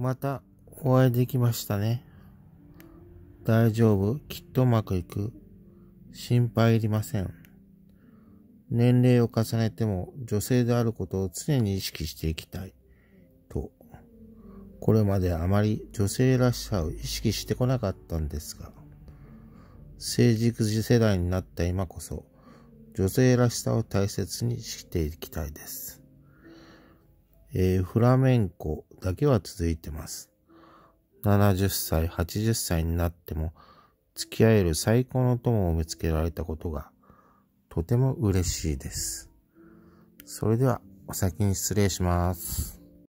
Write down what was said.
またお会いできましたね。大丈夫、きっとうまくいく。心配いりません。年齢を重ねても女性であることを常に意識していきたい。と、これまであまり女性らしさを意識してこなかったんですが、成熟児世代になった今こそ、女性らしさを大切にしていきたいです。えー、フラメンコだけは続いてます。70歳、80歳になっても付き合える最高の友を見つけられたことがとても嬉しいです。それではお先に失礼します。